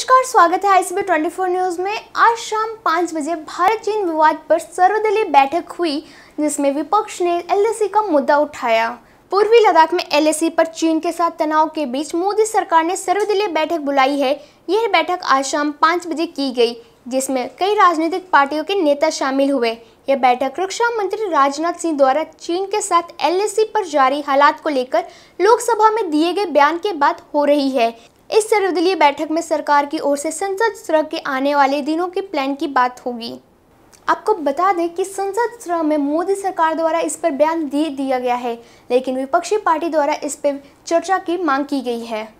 नमस्कार स्वागत है आईसीबी 24 न्यूज़ में आज शाम पाँच बजे भारत चीन विवाद पर सर्वदलीय बैठक हुई जिसमें विपक्ष ने एलएसी का मुद्दा उठाया पूर्वी लद्दाख में एलएसी पर चीन के साथ तनाव के बीच मोदी सरकार ने सर्वदलीय बैठक बुलाई है यह बैठक आज शाम पाँच बजे की गई जिसमें कई राजनीतिक पार्टियों के नेता शामिल हुए यह बैठक रक्षा मंत्री राजनाथ सिंह द्वारा चीन के साथ एलएसी पर जारी हालात को लेकर लोकसभा में दिए गए बयान के बाद हो रही है इस सर्वदलीय बैठक में सरकार की ओर से संसद सत्र के आने वाले दिनों के प्लान की बात होगी आपको बता दें कि संसद सत्र में मोदी सरकार द्वारा इस पर बयान दे दिया गया है लेकिन विपक्षी पार्टी द्वारा इस पर चर्चा की मांग की गई है